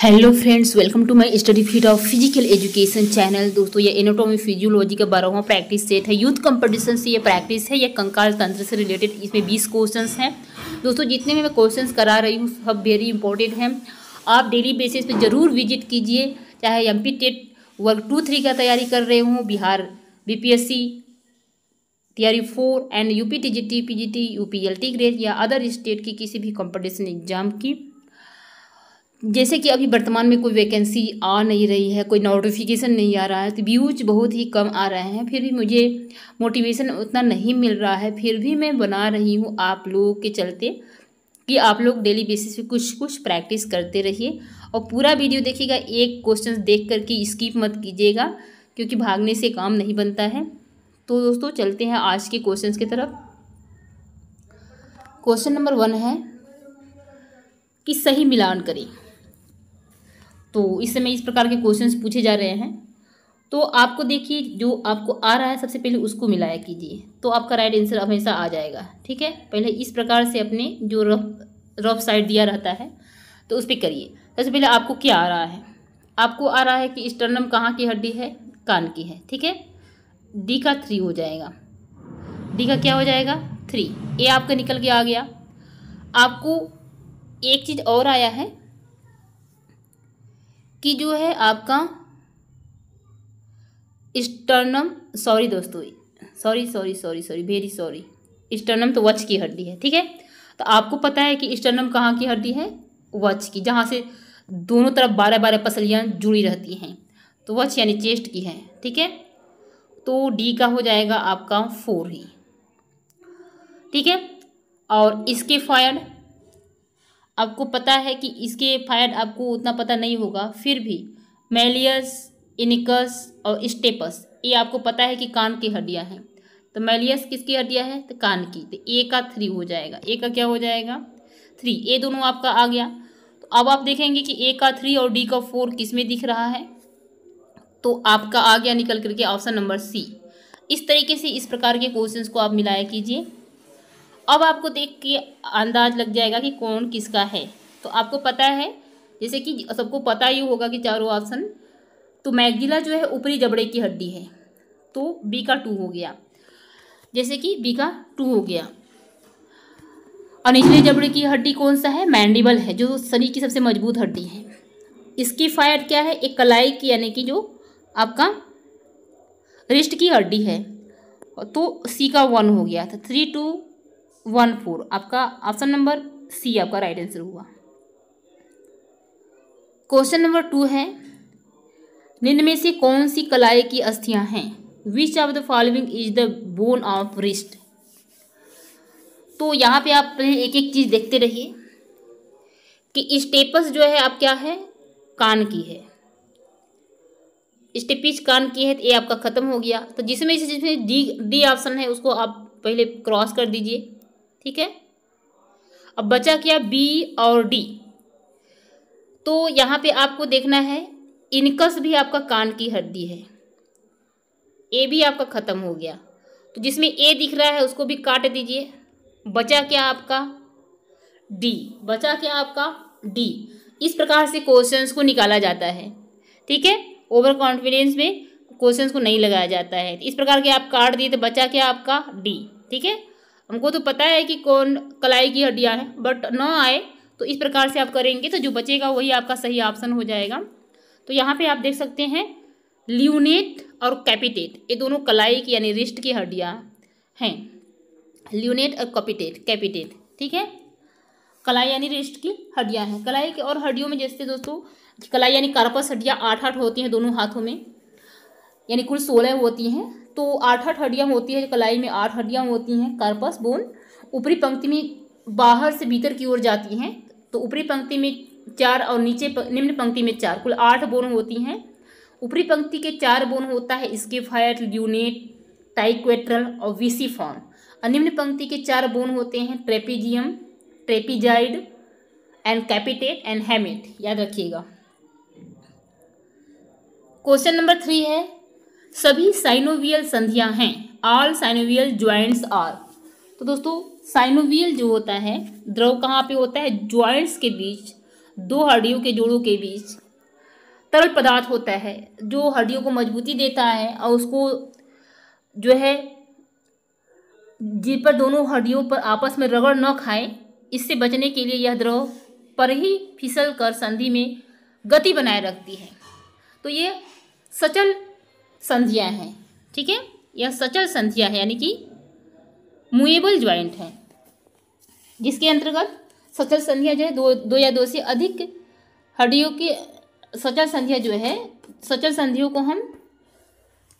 Hello friends welcome to my study feed of physical education channel दोस्तों ये anatomy physiology का बारहवा practice set है यूथ कंपटीशन से ये प्रैक्टिस है ये कंकाल तंत्र से रिलेटेड इसमें बीस क्वेश्चंस हैं दोस्तों जितने भी मैं क्वेश्चंस करा रही हूँ सब वेरी इंपॉर्टेंट हैं आप डेली बेसिस पर ज़रूर विजिट कीजिए चाहे M P TET two three का तैयारी कर रहे हूँ Bihar B P S C four and U P T G T P G T U P L T grade या अदर स्टेट की किसी भी कॉम्पटिशन एग्जाम की जैसे कि अभी वर्तमान में कोई वैकेंसी आ नहीं रही है कोई नोटिफिकेशन नहीं आ रहा है तो व्यूज बहुत ही कम आ रहे हैं फिर भी मुझे मोटिवेशन उतना नहीं मिल रहा है फिर भी मैं बना रही हूँ आप लोगों के चलते कि आप लोग डेली बेसिस पे कुछ कुछ प्रैक्टिस करते रहिए और पूरा वीडियो देखिएगा एक क्वेश्चन देख करके स्किप मत कीजिएगा क्योंकि भागने से काम नहीं बनता है तो दोस्तों चलते हैं आज के क्वेश्चन की तरफ क्वेश्चन नंबर वन है कि सही मिलान करें तो इस समय इस प्रकार के क्वेश्चंस पूछे जा रहे हैं तो आपको देखिए जो आपको आ रहा है सबसे पहले उसको मिलाया कीजिए तो आपका राइट आंसर हमेशा आ जाएगा ठीक है पहले इस प्रकार से अपने जो रफ रफ साइड दिया रहता है तो उस पर करिए सबसे पहले आपको क्या आ रहा है आपको आ रहा है कि स्टर्नम कहाँ की हड्डी है कान की है ठीक है डी का थ्री हो जाएगा डी का क्या हो जाएगा थ्री ए आपका निकल के आ गया आपको एक चीज़ और आया है कि जो है आपका स्टर्नम सॉरी दोस्तों sorry sorry sorry sorry very sorry sternum तो वच की हड्डी है ठीक है तो आपको पता है कि स्टर्नम कहाँ की हड्डी है वच की जहाँ से दोनों तरफ बारह बारह पसलियाँ जुड़ी रहती हैं तो वच यानी चेस्ट की है ठीक है तो डी का हो जाएगा आपका फोर ही ठीक है और इसके फायर आपको पता है कि इसके फायर आपको उतना पता नहीं होगा फिर भी मेलियस इनिकस और स्टेपस ये आपको पता है कि कान की हड्डियाँ हैं तो मेलियस किसकी हड्डियाँ है तो कान की तो ए का थ्री हो जाएगा ए का क्या हो जाएगा थ्री ए दोनों आपका आ गया तो अब आप देखेंगे कि ए का थ्री और डी का फोर किस में दिख रहा है तो आपका आ गया निकल करके ऑप्शन नंबर सी इस तरीके से इस प्रकार के क्वेश्चन को आप मिलाया कीजिए अब आपको देख के अंदाज लग जाएगा कि कौन किसका है तो आपको पता है जैसे कि सबको पता ही होगा कि चारों ऑप्शन तो मैगजिला जो है ऊपरी जबड़े की हड्डी है तो बी का टू हो गया जैसे कि बी का टू हो गया और निचले जबड़े की हड्डी कौन सा है मैंडिबल है जो शरीर की सबसे मजबूत हड्डी है इसकी फायर क्या है एक कलाई की यानी कि जो आपका रिस्ट की हड्डी है तो सी का वन हो गया था तो थ्री टू वन फोर आपका ऑप्शन नंबर सी आपका राइट आंसर हुआ क्वेश्चन नंबर टू है निम्न में से कौन सी कलाई की अस्थियां हैं which of the following is the bone of wrist तो यहाँ पे आप एक एक चीज़ देखते रहिए कि स्टेपस जो है आप क्या है कान की है स्टेपिज कान की है तो ये आपका ख़त्म हो गया तो जिसमें जिसमें डी डी ऑप्शन है उसको आप पहले क्रॉस कर दीजिए ठीक है अब बचा क्या बी और डी तो यहाँ पे आपको देखना है इनकस भी आपका कान की हड्डी है ए भी आपका ख़त्म हो गया तो जिसमें ए दिख रहा है उसको भी काट दीजिए बचा क्या आपका डी बचा क्या आपका डी इस प्रकार से क्वेश्चंस को निकाला जाता है ठीक है ओवर कॉन्फिडेंस में क्वेश्चंस को नहीं लगाया जाता है इस प्रकार के आप काट दिए तो बचा क्या आपका डी ठीक है हमको तो पता है कि कौन कलाई की हड्डियाँ हैं बट ना आए तो इस प्रकार से आप करेंगे तो जो बचेगा वही आपका सही ऑप्शन हो जाएगा तो यहाँ पे आप देख सकते हैं ल्यूनेट और कैपिटेट ये दोनों कलाई की यानी रिस्ट की हड्डियाँ हैं ल्यूनेट और कैपिटेट कैपिटेट ठीक है कलाई यानी रिस्ट की हड्डियाँ हैं कलाई की और हड्डियों में जैसे दोस्तों कलाई यानी कार्पस हड्डियाँ आठ आठ होती हैं दोनों हाथों में यानी कुल सोलह होती हैं तो आठ आठ हड्डियाँ होती है कलाई में आठ हड्डियाँ होती हैं कार्पस बोन ऊपरी पंक्ति में बाहर से भीतर की ओर जाती हैं तो ऊपरी पंक्ति में चार और नीचे निम्न पंक्ति में चार कुल आठ बोन होती हैं ऊपरी पंक्ति के चार बोन होता है स्केफायर ल्यूनेट टाइक्वेट्रल और विसीफॉर्म और निम्न पंक्ति के चार बोन होते हैं trapezium trapezoid and capitate and hamate याद रखिएगा क्वेश्चन नंबर थ्री है सभी साइनोवियल संधियां हैं ऑल साइनोवियल ज्वाइंट्स आर तो दोस्तों साइनोवियल जो होता है द्रव कहाँ पे होता है ज्वाइंट्स के बीच दो हड्डियों के जोड़ों के बीच तरल पदार्थ होता है जो हड्डियों को मजबूती देता है और उसको जो है जिन पर दोनों हड्डियों पर आपस में रगड़ न खाए इससे बचने के लिए यह द्रव पर ही फिसल कर संधि में गति बनाए रखती है तो ये सचल संधियां हैं ठीक है यह सचल संधियां है यानी कि मुएबल ज्वाइंट है जिसके अंतर्गत सचल संधियां जो है दो दो या दो से अधिक हड्डियों के सचल संधियां जो है सचल संधियों को हम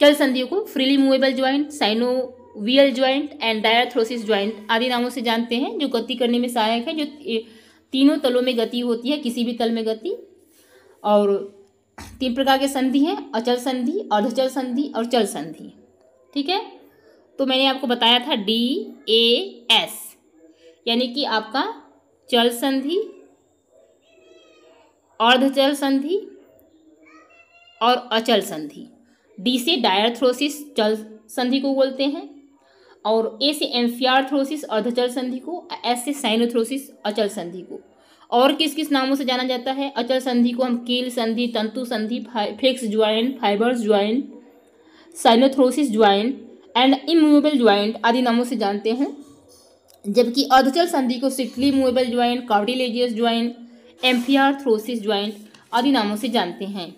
चल संधियों को freely movable joint synovial joint and diarthrosis joint आदि नामों से जानते हैं जो गति करने में सहायक है जो तीनों तलों में गति होती है किसी भी तल में गति और तीन प्रकार के संधि हैं अचल संधि अर्धचल संधि और चल संधि ठीक है तो मैंने आपको बताया था डी ए एस यानी कि आपका चल संधि अर्धचल संधि और अचल संधि डी से डायरथ्रोसिस चल संधि को बोलते हैं और ए से एम्फियार्थ्रोसिस अर्धचल संधि को एस से साइनोथ्रोसिस अचल संधि को और किस किस नामों से जाना जाता है अचल संधि को हम कील संधि तंतु संधि fix joint fibrous joint synarthrosis joint and immovable joint आदि नामों से जानते हैं जबकि अर्धचल संधि को slightly movable joint cartilaginous joint थ्रोसिस ज्वाइंट आदि नामों से जानते हैं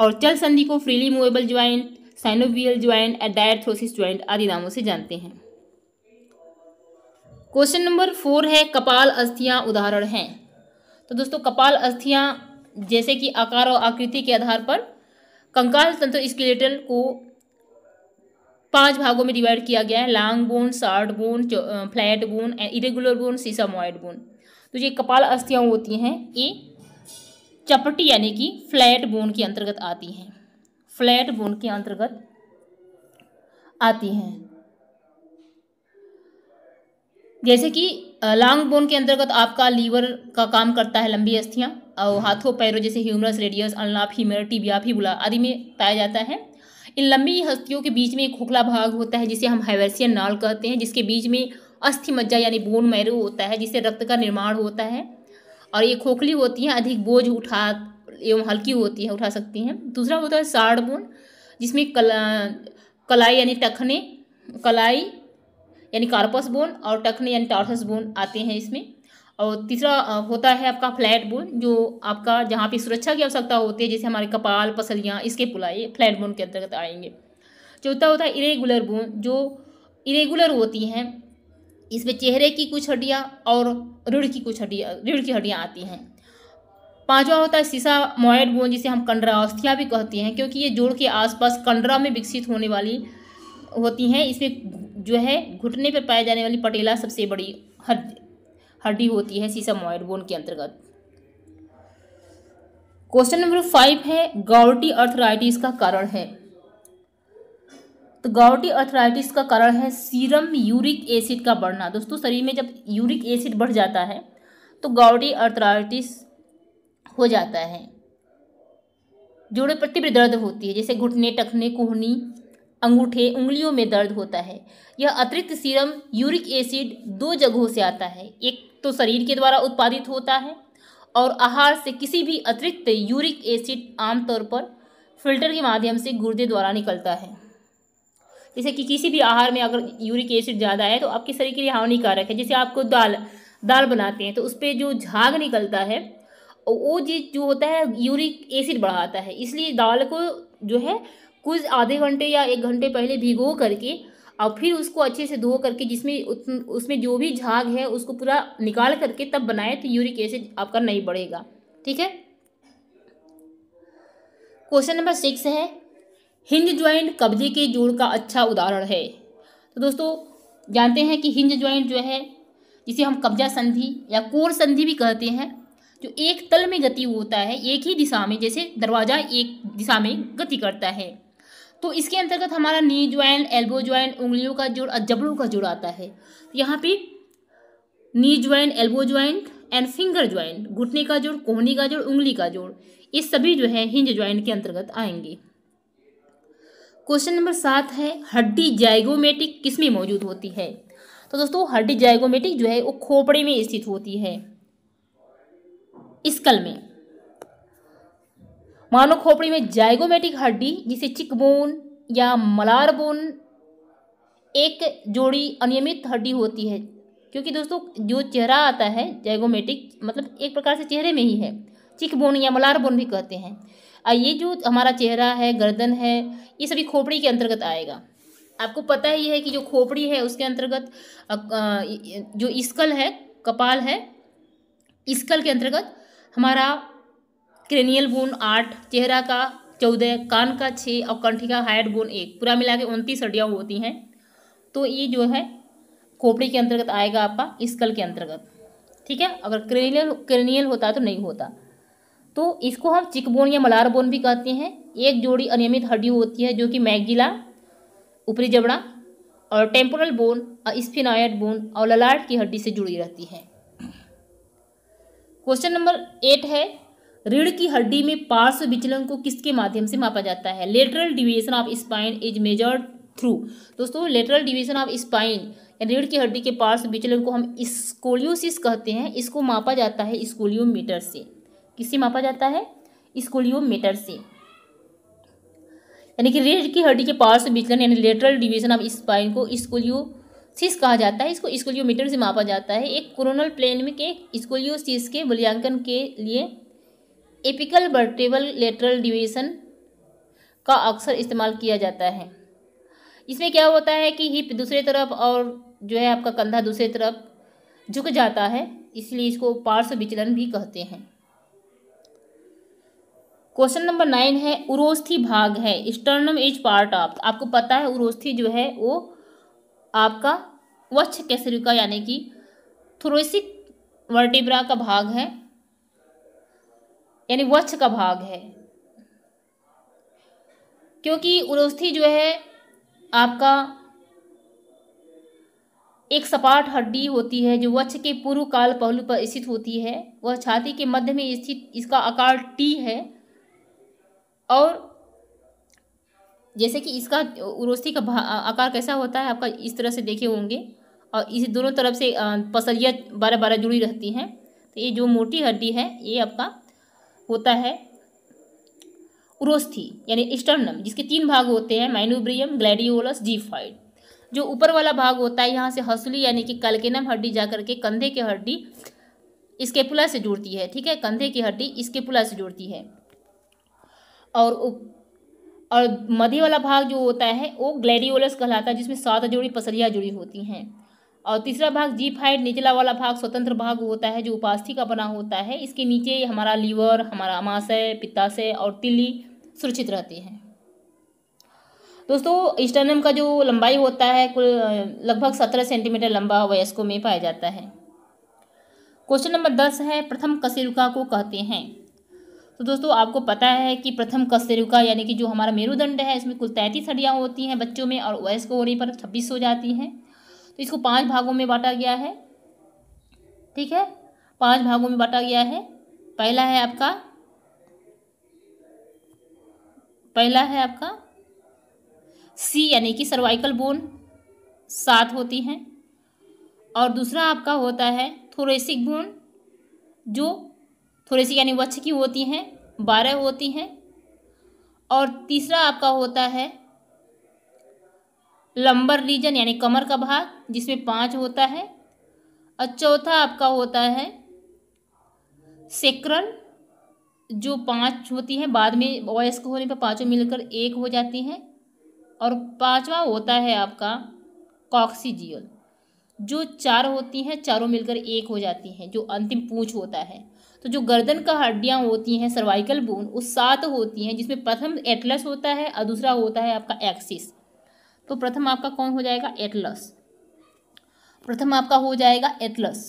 और चल संधि को freely movable joint synovial joint and diarthrosis joint आदि नामों से जानते हैं क्वेश्चन नंबर फोर है कपाल अस्थियां उदाहरण हैं तो दोस्तों कपाल अस्थियाँ जैसे कि आकार और आकृति के आधार पर कंकाल तंत्र स्केलेटल को पांच भागों में डिवाइड किया गया है long bone short bone flat bone irregular bone sesamoid bone तो ये कपाल अस्थियाँ होती हैं ये चपटी यानी कि फ्लैट बोन के अंतर्गत आती हैं फ्लैट बोन के अंतर्गत आती हैं जैसे कि लॉन्ग बोन के अंतर्गत आपका लीवर का काम करता है लंबी अस्थियाँ और हम्म। हाथों पैरों जैसे ह्यूमरस रेडियस अनलाप हीमर टिबिया फीबुला आदि में पाया जाता है इन लंबी हस्तियों के बीच में एक खोखला भाग होता है जिसे हम हाइवर्सियन नाल कहते हैं जिसके बीच में अस्थि मज्जा यानी बोन मैरो होता है जिससे रक्त का निर्माण होता है और ये खोखली होती हैं अधिक बोझ उठा एवं हल्की होती है उठा सकती हैं दूसरा होता है साड़ बोन जिसमें कला कलाई यानी टखने कलाई यानी कार्पस बोन और टखने यानी टॉर्सस बोन आते हैं इसमें और तीसरा होता है आपका फ्लैट बोन जो आपका जहाँ पे सुरक्षा की आवश्यकता होती है जैसे हमारे कपाल पसलियाँ इसके पुलाए फ्लैट बोन के अंतर्गत आएंगे चौथा होता है इरेगुलर बोन जो इरेगुलर होती हैं इसमें चेहरे की कुछ हड्डियाँ और रीढ़ की कुछ हड्डियाँ रीढ़ की हड्डियाँ आती हैं पांचवा होता है सीसा मोयड बोन जिसे हम कंडरा अस्थिया भी कहते हैं क्योंकि ये जोड़ के आसपास कंडरा में विकसित होने वाली होती हैं इसमें जो है घुटने पर पाए जाने वाली पटेला सबसे बड़ी हड्डी होती है सीसामॉइड बोन के अंतर्गत क्वेश्चन नंबर फाइव है गावटी अर्थराइटिस का कारण है तो गावटी अर्थराइटिस का कारण है सीरम यूरिक एसिड का बढ़ना दोस्तों शरीर में जब यूरिक एसिड बढ़ जाता है तो गावटी अर्थराइटिस हो जाता है जोड़े पर दर्द होती है जैसे घुटने टखने कोहनी अंगूठे उंगलियों में दर्द होता है यह अतिरिक्त सीरम यूरिक एसिड दो जगहों से आता है एक तो शरीर के द्वारा उत्पादित होता है और आहार से किसी भी अतिरिक्त यूरिक एसिड आमतौर पर फिल्टर के माध्यम से गुर्दे द्वारा निकलता है जैसे कि किसी भी आहार में अगर यूरिक एसिड ज़्यादा है तो आपके शरीर के लिए हानिकारक है जैसे आपको दाल दाल बनाते हैं तो उस पर जो झाग निकलता है वो जी जो होता है यूरिक एसिड बढ़ाता है इसलिए दाल को जो है कुछ आधे घंटे या एक घंटे पहले भिगो करके और फिर उसको अच्छे से धो करके जिसमें उसमें जो भी झाग है उसको पूरा निकाल करके तब बनाए तो यूरिक एसिड आपका नहीं बढ़ेगा ठीक है क्वेश्चन नंबर सिक्स है हिंज ज्वाइंट कब्जे के जोड़ का अच्छा उदाहरण है तो दोस्तों जानते हैं कि हिंज ज्वाइंट जो है जिसे हम कब्जा संधि या कोर संधि भी कहते हैं जो एक तल में गति होता है एक ही दिशा में जैसे दरवाज़ा एक दिशा में गति करता है तो इसके अंतर्गत हमारा नी ज्वाइंट एल्बो ज्वाइंट उंगलियों का जोड़ और जबड़ों का जोड़ आता है तो यहाँ पे knee joint elbow joint and finger joint घुटने का जोड़ कोहनी का जोड़ उंगली का जोड़ ये सभी जो है हिंज ज्वाइंट के अंतर्गत आएंगे क्वेश्चन नंबर सात है हड्डी जाइगोमेटिक किसमें मौजूद होती है तो दोस्तों हड्डी जाइगोमेटिक जो है वो खोपड़े में स्थित होती है स्कल में मानव खोपड़ी में जाइगोमेटिक हड्डी जिसे चिकबोन या मलार बोन एक जोड़ी अनियमित हड्डी होती है क्योंकि दोस्तों जो चेहरा आता है जाइगोमेटिक मतलब एक प्रकार से चेहरे में ही है चिकबोन या मलार बोन भी कहते हैं और ये जो हमारा चेहरा है गर्दन है ये सभी खोपड़ी के अंतर्गत आएगा आपको पता ही है कि जो खोपड़ी है उसके अंतर्गत जो स्कल है कपाल है स्कल के अंतर्गत हमारा क्रेनियल बोन आठ चेहरा का चौदह कान का छः और कंठी का हाइट बोन एक पूरा मिला के उनतीस हड्डियाँ होती हैं तो ये जो है खोपड़ी के अंतर्गत आएगा आपका स्कल के अंतर्गत ठीक है अगर क्रेनियल क्रेनियल होता तो नहीं होता तो इसको हम चिकबोन या मलार बोन भी कहते हैं एक जोड़ी अनियमित हड्डी होती है जो कि मैगिला ऊपरी जबड़ा और टेम्पोरल बोन और स्पिनायड बोन और ललाट की हड्डी से जुड़ी रहती है क्वेश्चन नंबर एट है रीढ़ की हड्डी में पार्श्व विचलन को किसके माध्यम से मापा जाता है lateral deviation of spine is measure through दोस्तों लेटरल डिविएशन ऑफ स्पाइन रीढ़ की हड्डी के पार्श्व विचलन को हम स्कोलियोसिस कहते हैं इसको मापा जाता है स्कोलियोमीटर से किससे मापा जाता है स्कोलियोमीटर से यानी कि रीढ़ की हड्डी के पार्श्व विचलन यानी लेटरल डिविएशन ऑफ स्पाइन को स्कोलियोसिस कहा जाता है इसको स्कोलियोमीटर से मापा जाता है एक कोरोनल प्लेन में के स्कोलियोसिस के मूल्यांकन के लिए एपिकल वर्टेबल लेटरल डिवीजन का अक्सर इस्तेमाल किया जाता है इसमें क्या होता है कि हिप दूसरे तरफ और जो है आपका कंधा दूसरे तरफ झुक जाता है इसलिए इसको पार्श्व विचलन भी कहते हैं क्वेश्चन नंबर नाइन है उरोस्थी भाग है स्टर्नम इज पार्ट ऑफ आपको पता है उरोस्थी जो है वो आपका वक्ष कैसरिका यानी कि थ्रोसिक वर्टिब्रा का भाग है यानी वक्ष का भाग है क्योंकि उरोस्थी जो है आपका एक सपाट हड्डी होती है जो वक्ष के पूर्व काल पहलू पर स्थित होती है वह छाती के मध्य में स्थित इसका आकार टी है और जैसे कि इसका उरोस्थी का आकार कैसा होता है आपका इस तरह से देखे होंगे और इसी दोनों तरफ से पसलियाँ बारह बारह जुड़ी रहती हैं तो ये जो मोटी हड्डी है ये आपका होता है उरोस्थी यानी स्टर्नम जिसके तीन भाग होते हैं माइनोब्रियम ग्लैडियोलस जीफाइड जो ऊपर वाला भाग होता है यहाँ से हसुली यानी कि कलकेनम हड्डी जाकर के कंधे की हड्डी इसके पुला से जुड़ती है ठीक है कंधे की हड्डी इसके पुला से जुड़ती है और और मध्य वाला भाग जो होता है वो ग्लैडियोलस कहलाता है जिसमें सात जोड़ी पसलियाँ जुड़ी होती हैं और तीसरा भाग जी फाइट निचला वाला भाग स्वतंत्र भाग होता है जो उपास्थि का बना होता है इसके नीचे हमारा लीवर हमारा अमाशय पित्ताशय और तिली सुरक्षित रहते हैं दोस्तों स्टर्नम का जो लंबाई होता है कुल लगभग सत्रह सेंटीमीटर लंबा वयस्कों में पाया जाता है क्वेश्चन नंबर दस है प्रथम कशेरुका को कहते हैं तो दोस्तों आपको पता है कि प्रथम कशेरुका यानी कि जो हमारा मेरुदंड है इसमें कुल तैंतीस हड्डियाँ होती हैं बच्चों में और वयस्क होने पर छब्बीस हो जाती हैं तो इसको पांच भागों में बांटा गया है ठीक है पांच भागों में बांटा गया है पहला है आपका पहला है आपका सी यानी कि सर्वाइकल बोन सात होती हैं और दूसरा आपका होता है थोरेसिक बोन जो थोरेसिक यानी वक्ष की होती हैं बारह होती हैं और तीसरा आपका होता है लंबर रीजन यानी कमर का भाग जिसमें पाँच होता है और चौथा आपका होता है सेक्रल जो पाँच होती हैं बाद में वयस्क होने पर पाँचों मिलकर एक हो जाती हैं और पांचवा होता है आपका कॉक्सीजियल जो चार होती हैं चारों मिलकर एक हो जाती हैं जो अंतिम पूछ होता है तो जो गर्दन का हड्डियाँ होती हैं सर्वाइकल बोन वो सात होती हैं जिसमें प्रथम एटलस होता है और दूसरा होता है आपका एक्सिस तो प्रथम आपका कौन हो जाएगा एटलस प्रथम आपका हो जाएगा एटलस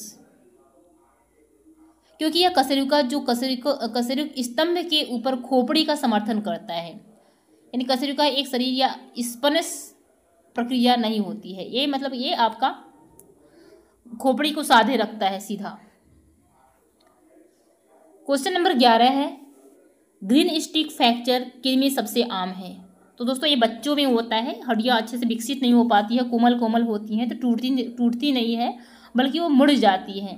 क्योंकि यह कसरुका जो कसरुक कसरुक स्तंभ के ऊपर खोपड़ी का समर्थन करता है यानी कसरुका एक शरीर या स्पनस प्रक्रिया नहीं होती है ये मतलब ये आपका खोपड़ी को साधे रखता है सीधा क्वेश्चन नंबर ग्यारह है ग्रीन स्टिक फ्रैक्चर किन में सबसे आम है तो दोस्तों ये बच्चों में होता है हड्डियाँ अच्छे से विकसित नहीं हो पाती है कोमल कोमल होती हैं तो टूटती टूटती नहीं है बल्कि वो मुड़ जाती है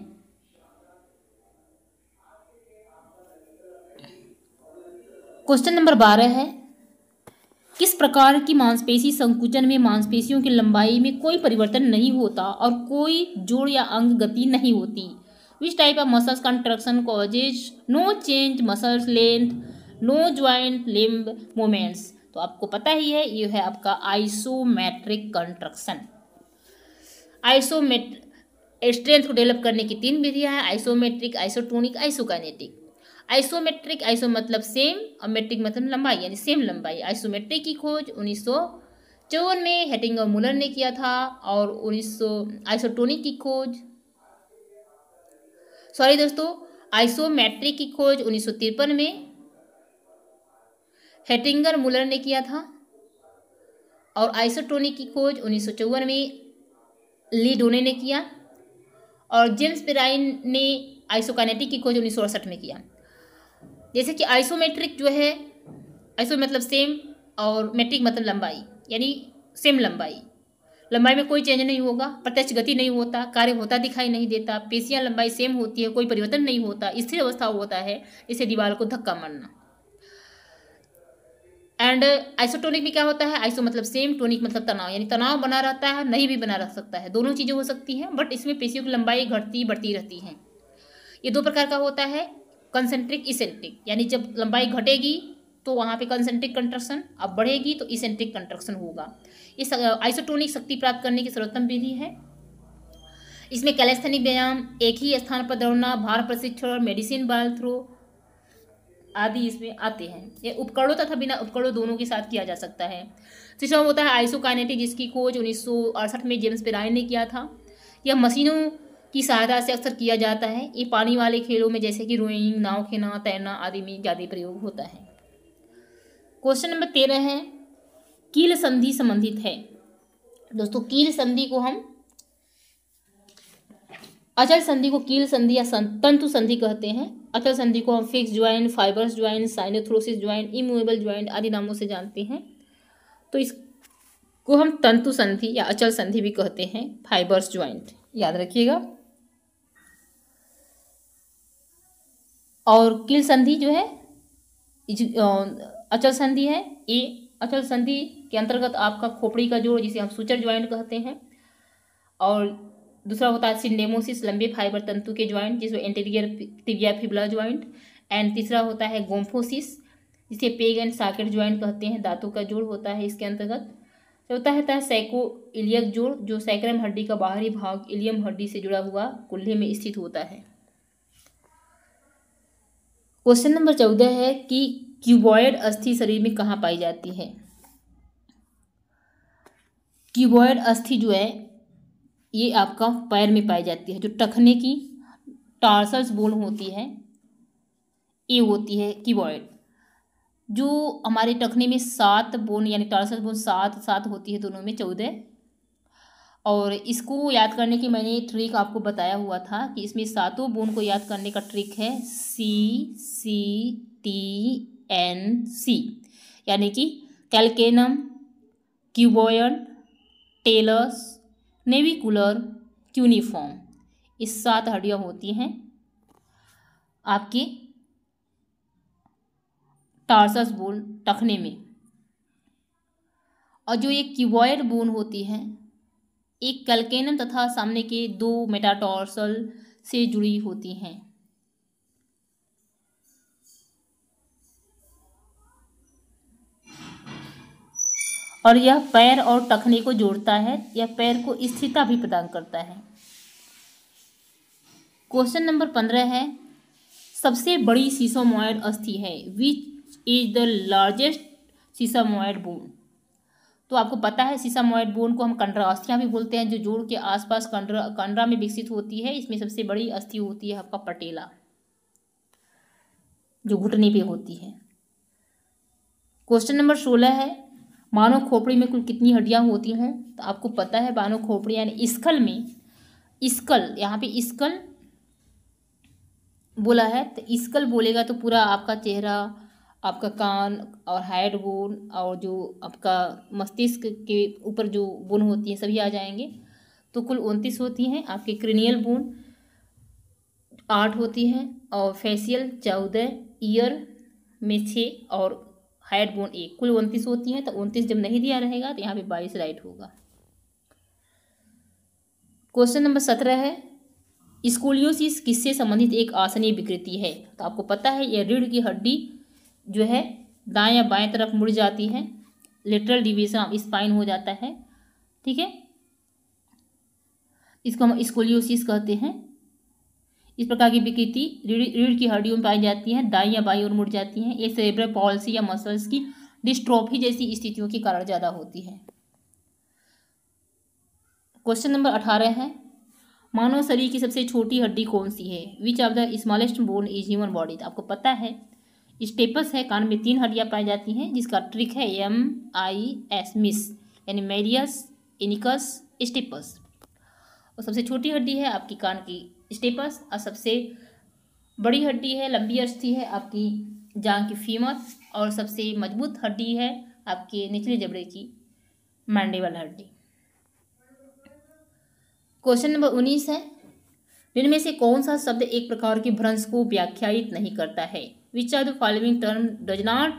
क्वेश्चन नंबर बारह है किस प्रकार की मांसपेशी संकुचन में मांसपेशियों की लंबाई में कोई परिवर्तन नहीं होता और कोई जोड़ या अंग गति नहीं होती which type of muscles contraction causes no change muscles length no joint limb moments तो आपको पता ही है ये है आपका आइसोमेट्रिक कंस्ट्रक्शन आइसोमेट स्ट्रेंथ को डेवलप करने की तीन विधियां हैं isometric isotonic isokinetic isometric iso मतलब सेम और मेट्रिक मतलब लंबाई यानी सेम लंबाई आइसोमेट्रिक की खोज उन्नीस चौवन में हेटिंग और मुलर ने किया था और उन्नीस आइसोटोनिक की खोज सॉरी दोस्तों आइसोमेट्रिक की खोज उन्नीस में हेटिंगर मुलर ने किया था और आइसोटोनिक की खोज उन्नीस में ली डोने ने किया और जेम्स पेराइन ने आइसोकाइनेटिक की खोज उन्नीस में किया जैसे कि आइसोमेट्रिक जो है आइसो मतलब सेम और मेट्रिक मतलब लंबाई यानी सेम लंबाई लंबाई में कोई चेंज नहीं होगा प्रत्यक्ष गति नहीं होता कार्य होता दिखाई नहीं देता पेशियां लंबाई सेम होती है कोई परिवर्तन नहीं होता स्थिर अवस्था होता है इसे दीवार को धक्का मारना एंड आइसोटोनिक uh, में क्या होता है आइसो मतलब सेम टोनिक मतलब तनाव यानी तनाव बना रहता है नहीं भी बना रह सकता है दोनों चीज़ें हो सकती हैं बट इसमें पेशियों की लंबाई घटती बढ़ती रहती है ये दो प्रकार का होता है कंसेंट्रिक इसेंट्रिक यानी जब लंबाई घटेगी तो वहाँ पे कंसेंट्रिक कंट्रक्शन अब बढ़ेगी तो इसेंट्रिक कंट्रक्शन होगा इस आइसोटोनिक शक्ति प्राप्त करने की सर्वोत्तम विधि है इसमें कैलेस्थनिक व्यायाम एक ही स्थान पर दौड़ना भार प्रशिक्षण मेडिसिन बाल थ्रो आदि इसमें आते हैं ये उपकरणों तथा बिना उपकरणों दोनों के साथ किया जा सकता है तीसरा होता है आइसोकाइनेटिक जिसकी खोज उन्नीस में जेम्स पेराइन ने किया था यह मशीनों की सहायता से अक्सर किया जाता है ये पानी वाले खेलों में जैसे कि रोइंग नाव खेना तैरना आदि में ज़्यादा प्रयोग होता है क्वेश्चन नंबर तेरह है कील संधि संबंधित है दोस्तों कील संधि को हम अचल संधि को कील संधि या तंतु संधि कहते हैं अचल संधि को हम fixed joint fibrous joint synarthrosis joint immovable joint आदि नामों से जानते हैं तो इसको हम तंतु संधि या अचल संधि भी कहते हैं फाइबर्स ज्वाइंट याद रखिएगा और कील संधि जो है अचल संधि है ये अचल संधि के अंतर्गत आपका खोपड़ी का जोड़ जिसे हम सूचर ज्वाइंट कहते हैं और दूसरा होता है सिंडेमोसिस लंबे फाइबर तंतु के ज्वाइंट जिसमें anterior tibia fibula joint and तीसरा होता है गोम्फोसिस जिसे पेग एंड साकेट ज्वाइंट कहते हैं दांतों का जोड़ होता है इसके अंतर्गत चौथा होता है सैको इलियक जोड़ जो सैक्रम हड्डी का बाहरी भाग इलियम हड्डी से जुड़ा हुआ कुल्हे में स्थित होता है क्वेश्चन नंबर चौदह है कि क्यूबॉयड अस्थि शरीर में कहाँ पाई जाती है क्यूबॉयड अस्थि जो है ये आपका पैर में पाई जाती है जो टखने की टार्सल्स बोन होती है ये होती है कीबॉयड जो हमारे टखने में सात बोन यानी टार्सल बोन सात सात होती है दोनों में चौदह और इसको याद करने की मैंने ट्रिक आपको बताया हुआ था कि इसमें सातों बोन को याद करने का ट्रिक है सी सी टी एन सी यानी कि calcaneum cuboid talus navicular cuneiform इस सात हड्डियाँ होती हैं आपके टार्सस बोन टखने में और जो ये क्यूबॉयड बोन होती है एक कैलकेनम तथा सामने के दो मेटाटॉर्सल से जुड़ी होती हैं और यह पैर और टखने को जोड़ता है यह पैर को स्थिरता भी प्रदान करता है क्वेश्चन नंबर पंद्रह है सबसे बड़ी सीसोमॉयड अस्थि है which is the largest sesamoid bone तो आपको पता है सीसामॉयड बोन को हम कंडरा अस्थियाँ भी बोलते हैं जो जोड़ के आसपास कंडरा कंडरा में विकसित होती है इसमें सबसे बड़ी अस्थि होती है आपका पटेला जो घुटने पे होती है क्वेश्चन नंबर सोलह है मानव खोपड़ी में कुल कितनी हड्डियाँ होती हैं तो आपको पता है मानव खोपड़ी यानी स्कल में स्कल यहाँ पे स्कल बोला है तो स्कल बोलेगा तो पूरा आपका चेहरा आपका कान और हेड बोन और जो आपका मस्तिष्क के ऊपर जो बोन होती है सभी आ जाएंगे तो कुल उनतीस होती हैं आपके क्रिनियल बोन आठ होती हैं और फेसियल चौदह ईयर में छः और हाइट बोन ए कुल उनतीस होती है तो उनतीस जब नहीं दिया रहेगा तो यहाँ पे बाईस राइट होगा क्वेश्चन नंबर सत्रह है स्कोलियोसिस किससे संबंधित एक आसनीय विकृति है तो आपको पता है यह रीढ़ की हड्डी जो है दाएं या बाएं तरफ मुड़ जाती है लेटरल डिवीजन स्पाइन हो जाता है ठीक है इसको हम स्कोलियोसिस कहते हैं इस प्रकार की विकृति रीढ़ की हड्डियों में पाई जाती है दाई या बाई और मुड़ जाती है ये सेरेब्रल पॉलिसी या मसल्स की डिस्ट्रोफी जैसी स्थितियों के कारण ज़्यादा होती है क्वेश्चन नंबर अठारह है मानव शरीर की सबसे छोटी हड्डी कौन सी है which of the smallest bone is human body आपको पता है स्टेपस है कान में तीन हड्डियाँ पाई जाती हैं जिसका ट्रिक है एम आई एस मिस यानी मेरियस इनिकस स्टेपस और सबसे छोटी हड्डी है आपकी कान की स्टेपस और सबसे बड़ी हड्डी है लंबी अस्थि है आपकी जांग की फीमर और सबसे मजबूत हड्डी है आपके निचले जबड़े की वाला हड्डी क्वेश्चन नंबर उन्नीस है निम्न से कौन सा शब्द एक प्रकार के भ्रंश को व्याख्यायित नहीं करता है which are the following term does not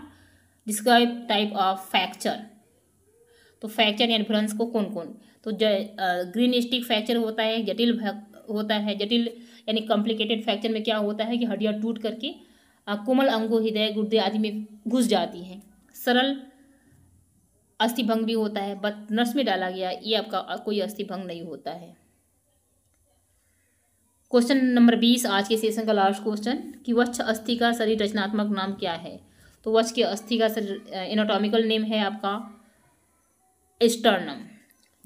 describe type of fracture तो फ्रैक्चर यानी भ्रंश को कौन कौन तो ग्रीन स्टिक फ्रैक्चर होता है जटिल होता है जटिल यानी कॉम्प्लिकेटेड फ्रैक्चर में क्या होता है कि हड्डियाँ टूट करके कोमल अंगों हृदय गुर्दे आदि में घुस जाती हैं सरल अस्थिभंग भी होता है बट नर्स में डाला गया ये आपका कोई अस्थिभंग नहीं होता है क्वेश्चन नंबर बीस आज के सेशन का लास्ट क्वेश्चन कि वक्ष अस्थि का शरीर रचनात्मक नाम क्या है तो वक्ष के अस्थि का एनाटॉमिकल नेम है आपका स्टर्नम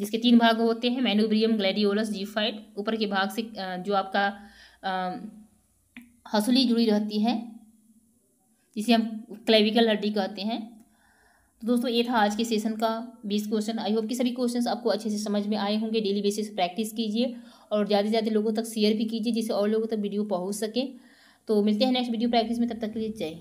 जिसके तीन भाग होते हैं मैनुब्रियम ग्लैडियोलस जीफाइड ऊपर के भाग से जो आपका हंसुली जुड़ी रहती है जिसे हम क्लेविकल हड्डी कहते हैं तो दोस्तों ये था आज के सेशन का बीस क्वेश्चन आई होप कि सभी क्वेश्चंस आपको अच्छे से समझ में आए होंगे डेली बेसिस प्रैक्टिस कीजिए और ज़्यादा से ज़्यादा लोगों तक शेयर भी कीजिए जिससे और लोगों तक वीडियो पहुँच सके तो मिलते हैं नेक्स्ट वीडियो प्रैक्टिस में तब तक के लिए जय हिंद